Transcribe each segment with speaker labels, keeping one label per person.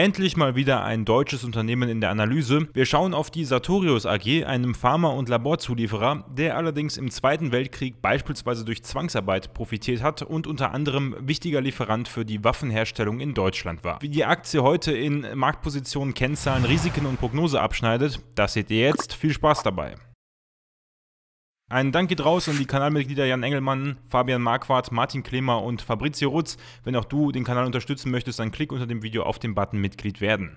Speaker 1: Endlich mal wieder ein deutsches Unternehmen in der Analyse. Wir schauen auf die Sartorius AG, einem Pharma- und Laborzulieferer, der allerdings im Zweiten Weltkrieg beispielsweise durch Zwangsarbeit profitiert hat und unter anderem wichtiger Lieferant für die Waffenherstellung in Deutschland war. Wie die Aktie heute in Marktpositionen, Kennzahlen, Risiken und Prognose abschneidet, das seht ihr jetzt. Viel Spaß dabei. Ein Dank geht raus an die Kanalmitglieder Jan Engelmann, Fabian Marquardt, Martin Klemer und Fabrizio Rutz. Wenn auch du den Kanal unterstützen möchtest, dann klick unter dem Video auf den Button Mitglied werden.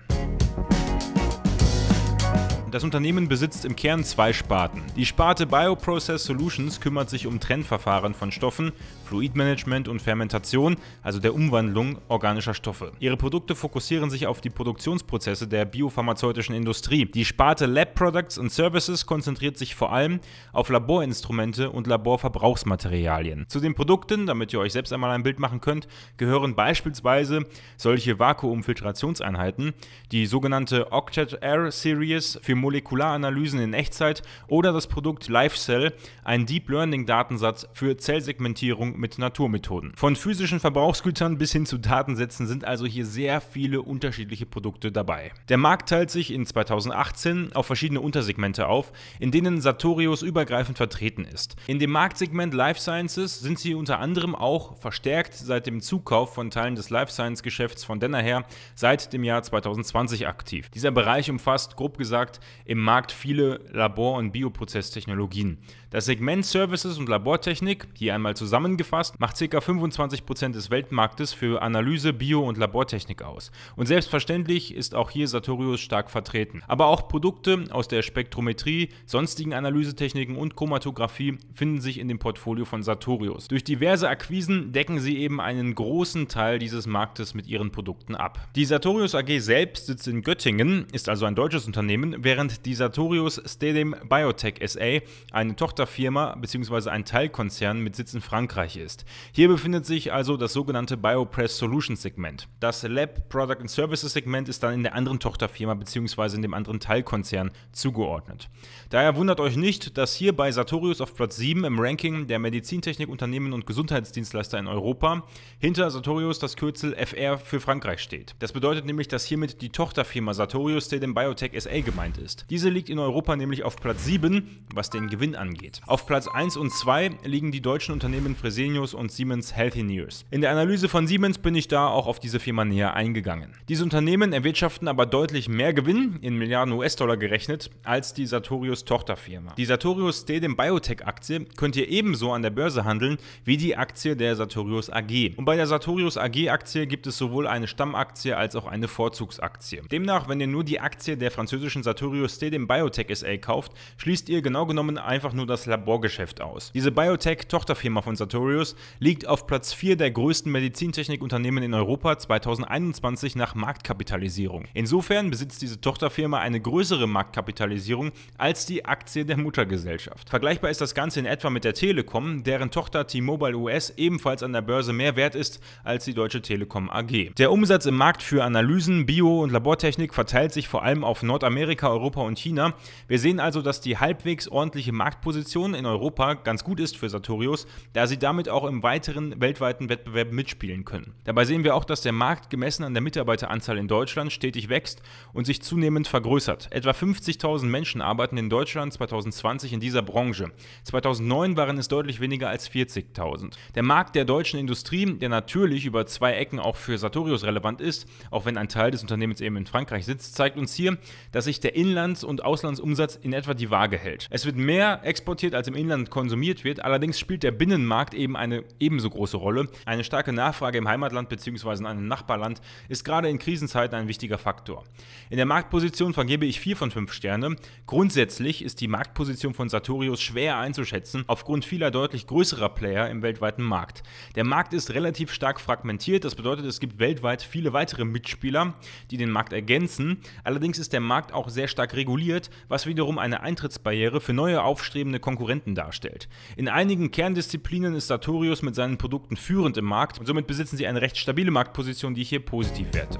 Speaker 1: Das Unternehmen besitzt im Kern zwei Sparten. Die Sparte Bioprocess Solutions kümmert sich um Trennverfahren von Stoffen, Fluidmanagement und Fermentation, also der Umwandlung organischer Stoffe. Ihre Produkte fokussieren sich auf die Produktionsprozesse der biopharmazeutischen Industrie. Die Sparte Lab Products and Services konzentriert sich vor allem auf Laborinstrumente und Laborverbrauchsmaterialien. Zu den Produkten, damit ihr euch selbst einmal ein Bild machen könnt, gehören beispielsweise solche Vakuumfiltrationseinheiten, die sogenannte Octet Air Series für Molekularanalysen in Echtzeit oder das Produkt LiveCell, ein Deep Learning Datensatz für Zellsegmentierung mit Naturmethoden. Von physischen Verbrauchsgütern bis hin zu Datensätzen sind also hier sehr viele unterschiedliche Produkte dabei. Der Markt teilt sich in 2018 auf verschiedene Untersegmente auf, in denen Sartorius übergreifend vertreten ist. In dem Marktsegment Life Sciences sind sie unter anderem auch verstärkt seit dem Zukauf von Teilen des Life Science Geschäfts von Denner her seit dem Jahr 2020 aktiv. Dieser Bereich umfasst grob gesagt im Markt viele Labor- und Bioprozesstechnologien. Das Segment Services und Labortechnik, hier einmal zusammengefasst, macht ca. 25% des Weltmarktes für Analyse, Bio- und Labortechnik aus. Und selbstverständlich ist auch hier Sartorius stark vertreten. Aber auch Produkte aus der Spektrometrie, sonstigen Analysetechniken und Chromatographie finden sich in dem Portfolio von Sartorius. Durch diverse Akquisen decken sie eben einen großen Teil dieses Marktes mit ihren Produkten ab. Die Sartorius AG selbst sitzt in Göttingen, ist also ein deutsches Unternehmen, während die Sartorius Stadium Biotech SA eine Tochter Tochterfirma bzw. ein Teilkonzern mit Sitz in Frankreich ist. Hier befindet sich also das sogenannte BioPress Solutions Segment. Das Lab Product and Services Segment ist dann in der anderen Tochterfirma bzw. in dem anderen Teilkonzern zugeordnet. Daher wundert euch nicht, dass hier bei Sartorius auf Platz 7 im Ranking der Medizintechnikunternehmen und Gesundheitsdienstleister in Europa hinter Sartorius das Kürzel FR für Frankreich steht. Das bedeutet nämlich, dass hiermit die Tochterfirma Sartorius Stadium Biotech SA gemeint ist. Diese liegt in Europa nämlich auf Platz 7, was den Gewinn angeht steht. Auf Platz 1 und 2 liegen die deutschen Unternehmen Fresenius und Siemens Healthineers. In der Analyse von Siemens bin ich da auch auf diese Firma näher eingegangen. Diese Unternehmen erwirtschaften aber deutlich mehr Gewinn, in Milliarden US-Dollar gerechnet, als die Sartorius-Tochterfirma. Die Sartorius Stadium Biotech-Aktie könnt ihr ebenso an der Börse handeln wie die Aktie der Sartorius AG. Und bei der Sartorius AG-Aktie gibt es sowohl eine Stammaktie als auch eine Vorzugsaktie. Demnach, wenn ihr nur die Aktie der französischen Sartorius Stadium Biotech SA kauft, schließt ihr genau genommen einfach nur das Laborgeschäft aus. Diese Biotech-Tochterfirma von Sartorius liegt auf Platz 4 der größten Medizintechnikunternehmen in Europa 2021 nach Marktkapitalisierung. Insofern besitzt diese Tochterfirma eine größere Marktkapitalisierung als die Aktie der Muttergesellschaft. Vergleichbar ist das Ganze in etwa mit der Telekom, deren Tochter T-Mobile US ebenfalls an der Börse mehr wert ist als die Deutsche Telekom AG. Der Umsatz im Markt für Analysen, Bio- und Labortechnik verteilt sich vor allem auf Nordamerika, Europa und China. Wir sehen also, dass die halbwegs ordentliche Marktposition Position in Europa ganz gut ist für Sartorius, da sie damit auch im weiteren weltweiten Wettbewerb mitspielen können. Dabei sehen wir auch, dass der Markt gemessen an der Mitarbeiteranzahl in Deutschland stetig wächst und sich zunehmend vergrößert. Etwa 50.000 Menschen arbeiten in Deutschland 2020 in dieser Branche. 2009 waren es deutlich weniger als 40.000. Der Markt der deutschen Industrie, der natürlich über zwei Ecken auch für Sartorius relevant ist, auch wenn ein Teil des Unternehmens eben in Frankreich sitzt, zeigt uns hier, dass sich der Inlands- und Auslandsumsatz in etwa die Waage hält. Es wird mehr Export exportiert als im Inland konsumiert wird. Allerdings spielt der Binnenmarkt eben eine ebenso große Rolle. Eine starke Nachfrage im Heimatland bzw. in einem Nachbarland ist gerade in Krisenzeiten ein wichtiger Faktor. In der Marktposition vergebe ich 4 von 5 Sterne. Grundsätzlich ist die Marktposition von Sartorius schwer einzuschätzen, aufgrund vieler deutlich größerer Player im weltweiten Markt. Der Markt ist relativ stark fragmentiert, das bedeutet, es gibt weltweit viele weitere Mitspieler, die den Markt ergänzen. Allerdings ist der Markt auch sehr stark reguliert, was wiederum eine Eintrittsbarriere für neue aufstrebende Konkurrenten darstellt. In einigen Kerndisziplinen ist Sartorius mit seinen Produkten führend im Markt und somit besitzen sie eine recht stabile Marktposition, die ich hier positiv werte.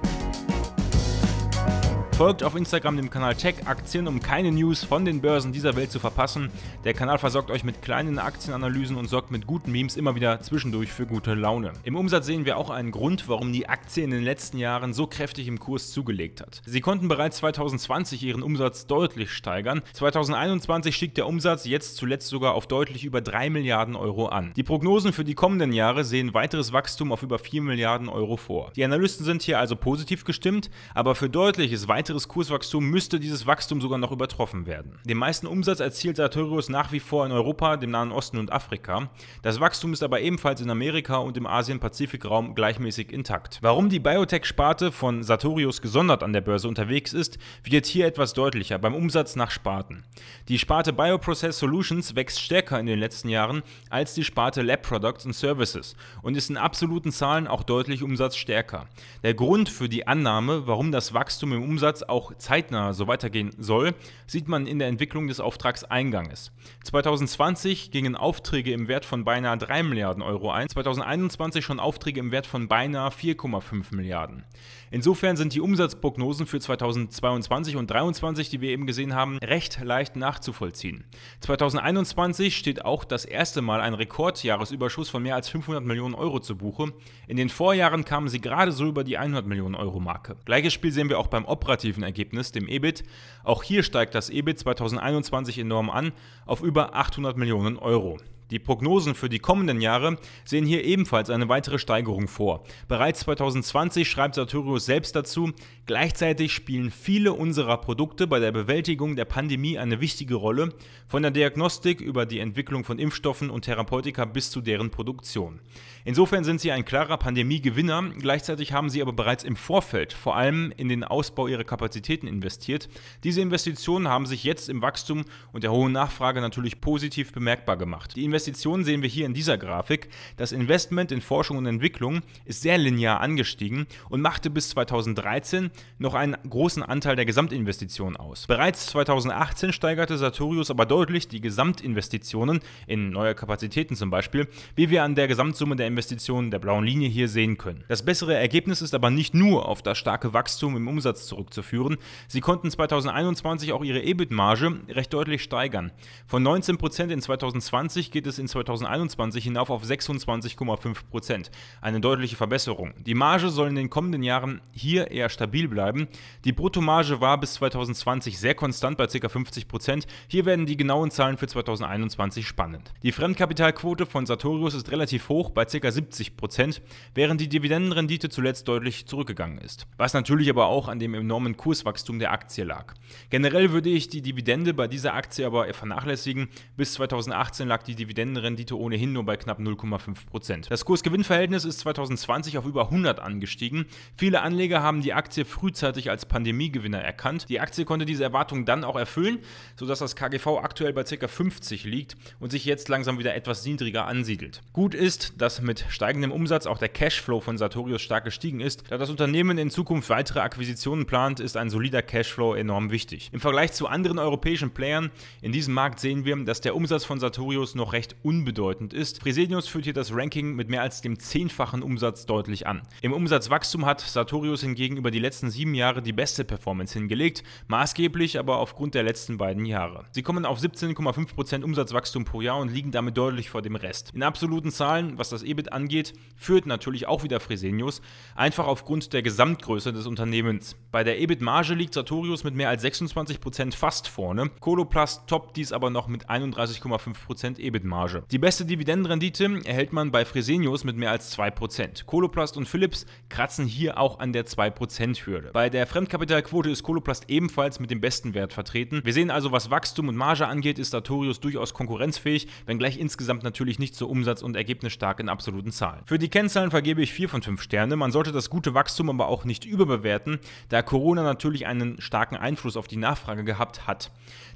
Speaker 1: Folgt auf Instagram dem Kanal Tech Aktien, um keine News von den Börsen dieser Welt zu verpassen. Der Kanal versorgt euch mit kleinen Aktienanalysen und sorgt mit guten Memes immer wieder zwischendurch für gute Laune. Im Umsatz sehen wir auch einen Grund, warum die Aktie in den letzten Jahren so kräftig im Kurs zugelegt hat. Sie konnten bereits 2020 ihren Umsatz deutlich steigern. 2021 stieg der Umsatz jetzt zuletzt sogar auf deutlich über 3 Milliarden Euro an. Die Prognosen für die kommenden Jahre sehen weiteres Wachstum auf über 4 Milliarden Euro vor. Die Analysten sind hier also positiv gestimmt, aber für deutliches weiteres weiteres Kurswachstum müsste dieses Wachstum sogar noch übertroffen werden. Den meisten Umsatz erzielt Sartorius nach wie vor in Europa, dem Nahen Osten und Afrika. Das Wachstum ist aber ebenfalls in Amerika und im Asien-Pazifik-Raum gleichmäßig intakt. Warum die Biotech-Sparte von Sartorius gesondert an der Börse unterwegs ist, wird hier etwas deutlicher beim Umsatz nach Sparten. Die Sparte Bioprocess Solutions wächst stärker in den letzten Jahren als die Sparte Lab Products und Services und ist in absoluten Zahlen auch deutlich umsatzstärker. Der Grund für die Annahme, warum das Wachstum im Umsatz Umsatz auch zeitnah so weitergehen soll, sieht man in der Entwicklung des Auftragseinganges. 2020 gingen Aufträge im Wert von beinahe 3 Milliarden Euro ein, 2021 schon Aufträge im Wert von beinahe 4,5 Milliarden. Insofern sind die Umsatzprognosen für 2022 und 2023, die wir eben gesehen haben, recht leicht nachzuvollziehen. 2021 steht auch das erste Mal ein Rekordjahresüberschuss von mehr als 500 Millionen Euro zu Buche. In den Vorjahren kamen sie gerade so über die 100 Millionen Euro Marke. Gleiches Spiel sehen wir auch beim operativen operativen Ergebnis, dem EBIT. Auch hier steigt das EBIT 2021 enorm an auf über 800 Millionen Euro. Die Prognosen für die kommenden Jahre sehen hier ebenfalls eine weitere Steigerung vor. Bereits 2020 schreibt Sartorius selbst dazu, Gleichzeitig spielen viele unserer Produkte bei der Bewältigung der Pandemie eine wichtige Rolle, von der Diagnostik über die Entwicklung von Impfstoffen und Therapeutika bis zu deren Produktion. Insofern sind sie ein klarer Pandemiegewinner, gleichzeitig haben sie aber bereits im Vorfeld vor allem in den Ausbau ihrer Kapazitäten investiert. Diese Investitionen haben sich jetzt im Wachstum und der hohen Nachfrage natürlich positiv bemerkbar gemacht. Die Investitionen sehen wir hier in dieser Grafik. Das Investment in Forschung und Entwicklung ist sehr linear angestiegen und machte bis 2013 noch einen großen Anteil der Gesamtinvestitionen aus. Bereits 2018 steigerte Sartorius aber deutlich die Gesamtinvestitionen in neue Kapazitäten zum Beispiel, wie wir an der Gesamtsumme der Investitionen der blauen Linie hier sehen können. Das bessere Ergebnis ist aber nicht nur auf das starke Wachstum im Umsatz zurückzuführen. Sie konnten 2021 auch ihre EBIT-Marge recht deutlich steigern. Von 19% in 2020 geht es in 2021 hinauf auf 26,5%. Eine deutliche Verbesserung. Die Marge soll in den kommenden Jahren hier eher stabil stabil bleiben. Die Bruttomarge war bis 2020 sehr konstant bei ca. 50%. Hier werden die genauen Zahlen für 2021 spannend. Die Fremdkapitalquote von Sartorius ist relativ hoch bei ca. 70%, während die Dividendenrendite zuletzt deutlich zurückgegangen ist. Was natürlich aber auch an dem enormen Kurswachstum der Aktie lag. Generell würde ich die Dividende bei dieser Aktie aber vernachlässigen. Bis 2018 lag die Dividendenrendite ohnehin nur bei knapp 0,5%. Prozent. Das Kursgewinnverhältnis ist 2020 auf über 100 angestiegen. Viele Anleger haben die Aktie frühzeitig als Pandemiegewinner erkannt. Die Aktie konnte diese Erwartung dann auch erfüllen, sodass das KGV aktuell bei ca. 50 liegt und sich jetzt langsam wieder etwas niedriger ansiedelt. Gut ist, dass mit steigendem Umsatz auch der Cashflow von Sartorius stark gestiegen ist. Da das Unternehmen in Zukunft weitere Akquisitionen plant, ist ein solider Cashflow enorm wichtig. Im Vergleich zu anderen europäischen Playern in diesem Markt sehen wir, dass der Umsatz von Sartorius noch recht unbedeutend ist. Fresenius führt hier das Ranking mit mehr als dem zehnfachen Umsatz deutlich an. Im Umsatzwachstum hat Sartorius hingegen über die letzten letzten sieben Jahre die beste Performance hingelegt, maßgeblich aber aufgrund der letzten beiden Jahre. Sie kommen auf 17,5% Umsatzwachstum pro Jahr und liegen damit deutlich vor dem Rest. In absoluten Zahlen, was das EBIT angeht, führt natürlich auch wieder Fresenius, einfach aufgrund der Gesamtgröße des Unternehmens. Bei der EBIT-Marge liegt Sartorius mit mehr als 26% fast vorne, Coloplast toppt dies aber noch mit 31,5% EBIT-Marge. Die beste Dividendenrendite erhält man bei Fresenius mit mehr als 2%. Coloplast und Philips kratzen hier auch an der 2%-Höhe würde. Bei der Fremdkapitalquote ist Koloplast ebenfalls mit dem besten Wert vertreten. Wir sehen also, was Wachstum und Marge angeht, ist Sartorius durchaus konkurrenzfähig, wenngleich insgesamt natürlich nicht so umsatz- und ergebnisstark in absoluten Zahlen. Für die Kennzahlen vergebe ich 4 von 5 Sterne. Man sollte das gute Wachstum aber auch nicht überbewerten, da Corona natürlich einen starken Einfluss auf die Nachfrage gehabt hat.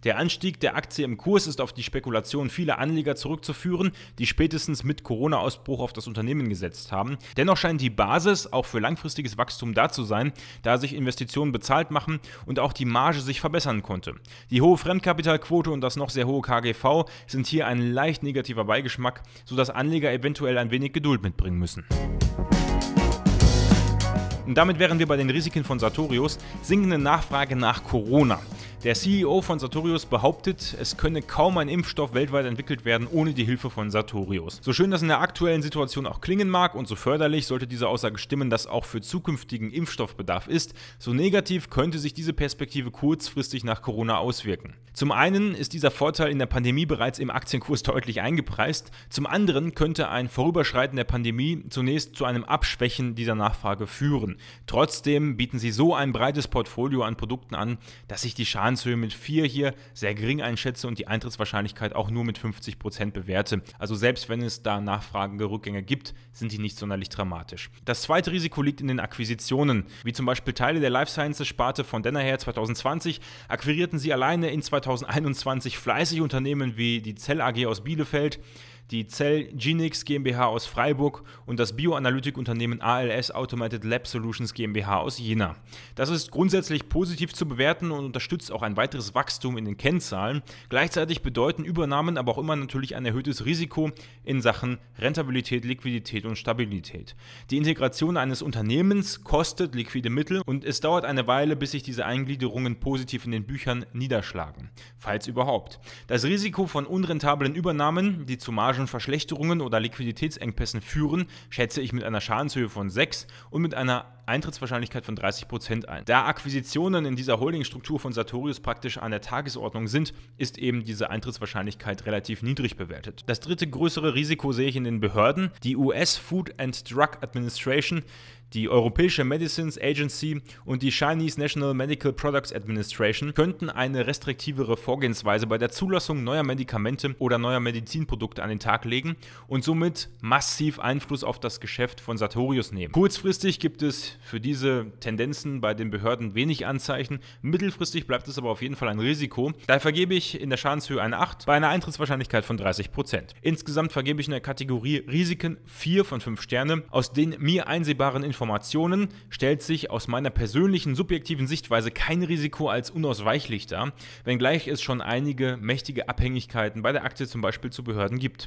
Speaker 1: Der Anstieg der Aktie im Kurs ist auf die Spekulation vieler Anleger zurückzuführen, die spätestens mit Corona-Ausbruch auf das Unternehmen gesetzt haben. Dennoch scheint die Basis auch für langfristiges Wachstum da zu sein, da sich Investitionen bezahlt machen und auch die Marge sich verbessern konnte. Die hohe Fremdkapitalquote und das noch sehr hohe KGV sind hier ein leicht negativer Beigeschmack, sodass Anleger eventuell ein wenig Geduld mitbringen müssen. Und damit wären wir bei den Risiken von Sartorius, sinkende Nachfrage nach Corona. Der CEO von Sartorius behauptet, es könne kaum ein Impfstoff weltweit entwickelt werden ohne die Hilfe von Sartorius. So schön das in der aktuellen Situation auch klingen mag und so förderlich sollte diese Aussage stimmen, dass auch für zukünftigen Impfstoffbedarf ist, so negativ könnte sich diese Perspektive kurzfristig nach Corona auswirken. Zum einen ist dieser Vorteil in der Pandemie bereits im Aktienkurs deutlich eingepreist, zum anderen könnte ein Vorüberschreiten der Pandemie zunächst zu einem Abschwächen dieser Nachfrage führen. Trotzdem bieten sie so ein breites Portfolio an Produkten an, dass sich die Schaden Anzüge mit 4 hier sehr gering einschätze und die Eintrittswahrscheinlichkeit auch nur mit 50% bewerte. Also selbst wenn es da nachfragende Rückgänge gibt, sind die nicht sonderlich dramatisch. Das zweite Risiko liegt in den Akquisitionen, wie zum Beispiel Teile der Life Sciences Sparte von Danaher 2020 akquirierten sie alleine in 2021 fleißig Unternehmen wie die Zell AG aus Bielefeld, die Cell Genix GmbH aus Freiburg und das Bioanalytikunternehmen ALS Automated Lab Solutions GmbH aus Jena. Das ist grundsätzlich positiv zu bewerten und unterstützt auch ein weiteres Wachstum in den Kennzahlen. Gleichzeitig bedeuten Übernahmen aber auch immer natürlich ein erhöhtes Risiko in Sachen Rentabilität, Liquidität und Stabilität. Die Integration eines Unternehmens kostet liquide Mittel und es dauert eine Weile, bis sich diese Eingliederungen positiv in den Büchern niederschlagen, falls überhaupt. Das Risiko von unrentablen Übernahmen, die zu Margen Margenverschlechterungen oder Liquiditätsengpässen führen, schätze ich mit einer Schadenshöhe von 6 und mit einer Eintrittswahrscheinlichkeit von 30% ein. Da Akquisitionen in dieser Holdingstruktur von Sartorius praktisch an der Tagesordnung sind, ist eben diese Eintrittswahrscheinlichkeit relativ niedrig bewertet. Das dritte größere Risiko sehe ich in den Behörden. Die US Food and Drug Administration die Europäische Medicines Agency und die Chinese National Medical Products Administration könnten eine restriktivere Vorgehensweise bei der Zulassung neuer Medikamente oder neuer Medizinprodukte an den Tag legen und somit massiv Einfluss auf das Geschäft von Sartorius nehmen. Kurzfristig gibt es für diese Tendenzen bei den Behörden wenig Anzeichen, mittelfristig bleibt es aber auf jeden Fall ein Risiko. Daher vergebe ich in der Schadenshöhe eine 8 bei einer Eintrittswahrscheinlichkeit von 30%. Insgesamt vergebe ich in der Kategorie Risiken 4 von 5 Sterne, aus den mir einsehbaren Informationen Informationen stellt sich aus meiner persönlichen subjektiven Sichtweise kein Risiko als unausweichlich dar, wenngleich es schon einige mächtige Abhängigkeiten bei der Aktie zum Beispiel zu Behörden gibt.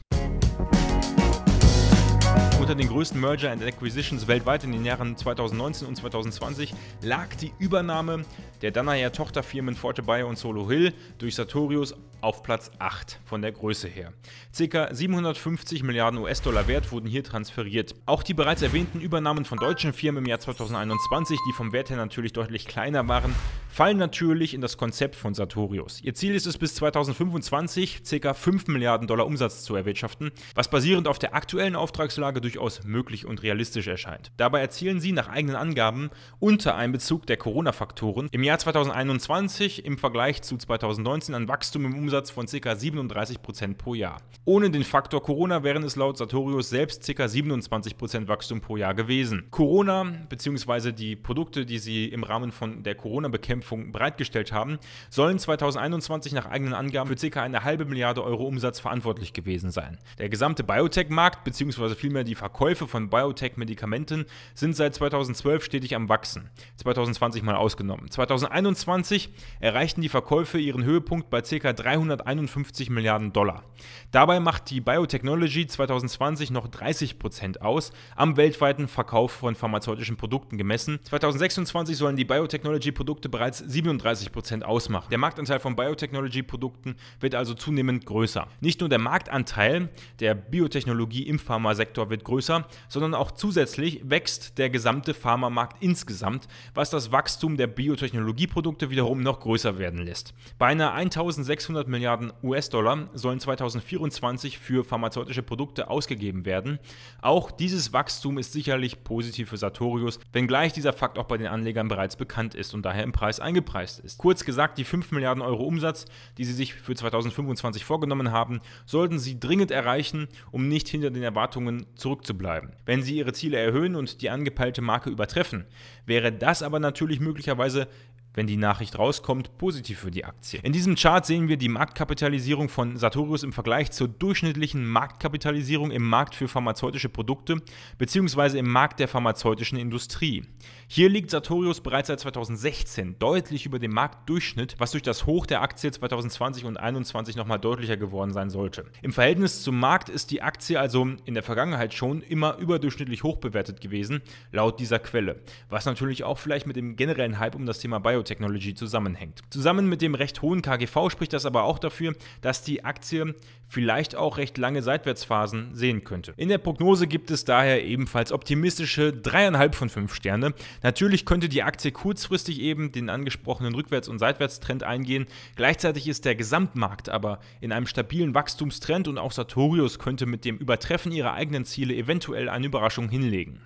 Speaker 1: Unter den größten Merger and Acquisitions weltweit in den Jahren 2019 und 2020 lag die Übernahme der Danaher Tochterfirmen Forte Bayer und Solo Hill durch Sartorius auf Platz 8 von der Größe her. Circa 750 Milliarden US-Dollar wert wurden hier transferiert. Auch die bereits erwähnten Übernahmen von deutschen Firmen im Jahr 2021, die vom Wert her natürlich deutlich kleiner waren, fallen natürlich in das Konzept von Sartorius. Ihr Ziel ist es bis 2025 circa 5 Milliarden Dollar Umsatz zu erwirtschaften, was basierend auf der aktuellen Auftragslage durchaus möglich und realistisch erscheint. Dabei erzielen sie nach eigenen Angaben unter Einbezug der Corona-Faktoren im Jahr 2021 im Vergleich zu 2019 ein Wachstum im Umsatz Umsatz von ca. 37% pro Jahr. Ohne den Faktor Corona wären es laut Sartorius selbst ca. 27% Wachstum pro Jahr gewesen. Corona bzw. die Produkte, die sie im Rahmen von der Corona-Bekämpfung bereitgestellt haben, sollen 2021 nach eigenen Angaben für ca. eine halbe Milliarde Euro Umsatz verantwortlich gewesen sein. Der gesamte Biotech-Markt bzw. vielmehr die Verkäufe von Biotech-Medikamenten sind seit 2012 stetig am Wachsen, 2020 mal ausgenommen. 2021 erreichten die Verkäufe ihren Höhepunkt bei ca. 300 351 Milliarden Dollar. Dabei macht die Biotechnology 2020 noch 30 Prozent aus, am weltweiten Verkauf von pharmazeutischen Produkten gemessen. 2026 sollen die Biotechnology-Produkte bereits 37 Prozent ausmachen. Der Marktanteil von Biotechnology-Produkten wird also zunehmend größer. Nicht nur der Marktanteil der Biotechnologie im Pharmasektor wird größer, sondern auch zusätzlich wächst der gesamte Pharmamarkt insgesamt, was das Wachstum der Biotechnologieprodukte wiederum noch größer werden lässt. Beinahe 1600 Milliarden US-Dollar sollen 2024 für pharmazeutische Produkte ausgegeben werden. Auch dieses Wachstum ist sicherlich positiv für Sartorius, wenngleich dieser Fakt auch bei den Anlegern bereits bekannt ist und daher im Preis eingepreist ist. Kurz gesagt, die 5 Milliarden Euro Umsatz, die sie sich für 2025 vorgenommen haben, sollten sie dringend erreichen, um nicht hinter den Erwartungen zurückzubleiben. Wenn sie ihre Ziele erhöhen und die angepeilte Marke übertreffen, wäre das aber natürlich möglicherweise wenn die Nachricht rauskommt, positiv für die Aktie. In diesem Chart sehen wir die Marktkapitalisierung von Sartorius im Vergleich zur durchschnittlichen Marktkapitalisierung im Markt für pharmazeutische Produkte bzw. im Markt der pharmazeutischen Industrie. Hier liegt Sartorius bereits seit 2016 deutlich über dem Marktdurchschnitt, was durch das Hoch der Aktie 2020 und 2021 nochmal deutlicher geworden sein sollte. Im Verhältnis zum Markt ist die Aktie also in der Vergangenheit schon immer überdurchschnittlich hoch bewertet gewesen, laut dieser Quelle, was natürlich auch vielleicht mit dem generellen Hype um das Thema Bio Biotechnology zusammenhängt. Zusammen mit dem recht hohen KGV spricht das aber auch dafür, dass die Aktie vielleicht auch recht lange Seitwärtsphasen sehen könnte. In der Prognose gibt es daher ebenfalls optimistische dreieinhalb von fünf Sterne. Natürlich könnte die Aktie kurzfristig eben den angesprochenen Rückwärts- und Seitwärtstrend eingehen. Gleichzeitig ist der Gesamtmarkt aber in einem stabilen Wachstumstrend und auch Sartorius könnte mit dem Übertreffen ihrer eigenen Ziele eventuell eine Überraschung hinlegen.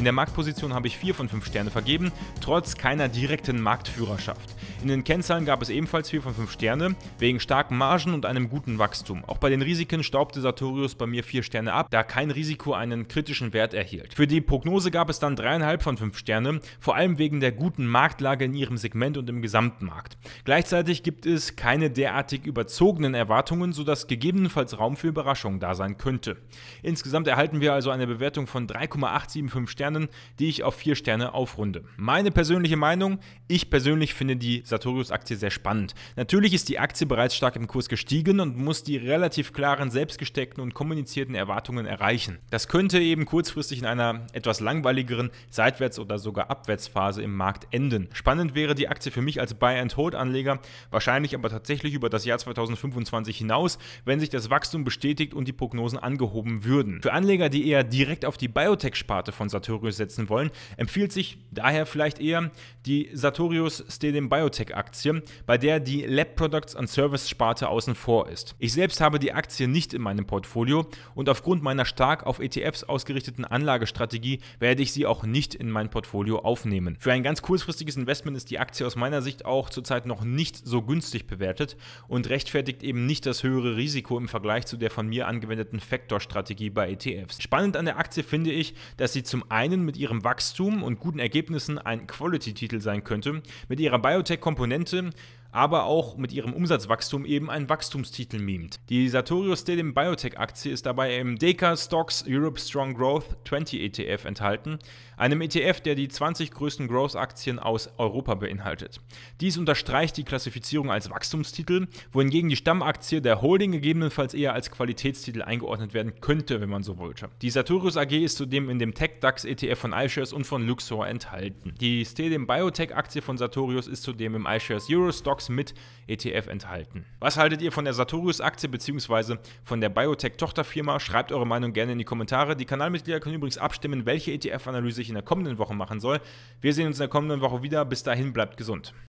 Speaker 1: In der Marktposition habe ich 4 von 5 Sterne vergeben, trotz keiner direkten Marktführerschaft. In den Kennzahlen gab es ebenfalls 4 von 5 Sterne, wegen starken Margen und einem guten Wachstum. Auch bei den Risiken staubte Sartorius bei mir 4 Sterne ab, da kein Risiko einen kritischen Wert erhielt. Für die Prognose gab es dann 3,5 von 5 Sterne, vor allem wegen der guten Marktlage in ihrem Segment und im Gesamtmarkt. Gleichzeitig gibt es keine derartig überzogenen Erwartungen, sodass gegebenenfalls Raum für Überraschungen da sein könnte. Insgesamt erhalten wir also eine Bewertung von 3,875 Sternen, die ich auf 4 Sterne aufrunde. Meine persönliche Meinung, ich persönlich finde die Sartorius-Aktie sehr spannend. Natürlich ist die Aktie bereits stark im Kurs gestiegen und muss die relativ klaren selbstgesteckten und kommunizierten Erwartungen erreichen. Das könnte eben kurzfristig in einer etwas langweiligeren Seitwärts- oder sogar Abwärtsphase im Markt enden. Spannend wäre die Aktie für mich als Buy-and-Hold-Anleger, wahrscheinlich aber tatsächlich über das Jahr 2025 hinaus, wenn sich das Wachstum bestätigt und die Prognosen angehoben würden. Für Anleger, die eher direkt auf die Biotech-Sparte von Sartorius setzen wollen, empfiehlt sich daher vielleicht eher die Sartorius Stadium Biotech Biotech-Aktie, bei der die Lab Products and Service Sparte außen vor ist. Ich selbst habe die Aktie nicht in meinem Portfolio und aufgrund meiner stark auf ETFs ausgerichteten Anlagestrategie werde ich sie auch nicht in mein Portfolio aufnehmen. Für ein ganz kurzfristiges Investment ist die Aktie aus meiner Sicht auch zurzeit noch nicht so günstig bewertet und rechtfertigt eben nicht das höhere Risiko im Vergleich zu der von mir angewendeten Factor-Strategie bei ETFs. Spannend an der Aktie finde ich, dass sie zum einen mit ihrem Wachstum und guten Ergebnissen ein Quality-Titel sein könnte, mit ihrer Biotech- Komponente, aber auch mit ihrem Umsatzwachstum eben einen Wachstumstitel mimt. Die Sartorius Stadium Biotech Aktie ist dabei im Deka Stocks Europe Strong Growth 20 ETF enthalten einem ETF, der die 20 größten Growth-Aktien aus Europa beinhaltet. Dies unterstreicht die Klassifizierung als Wachstumstitel, wohingegen die Stammaktie der Holding gegebenenfalls eher als Qualitätstitel eingeordnet werden könnte, wenn man so wollte. Die Sartorius AG ist zudem in dem Tech-DAX-ETF von iShares und von Luxor enthalten. Die Stadium Biotech-Aktie von Sartorius ist zudem im iShares Eurostocks mit ETF enthalten. Was haltet ihr von der Sartorius-Aktie bzw. von der Biotech-Tochterfirma? Schreibt eure Meinung gerne in die Kommentare. Die Kanalmitglieder können übrigens abstimmen, welche ETF-Analyse ich in der kommenden Woche machen soll. Wir sehen uns in der kommenden Woche wieder. Bis dahin, bleibt gesund.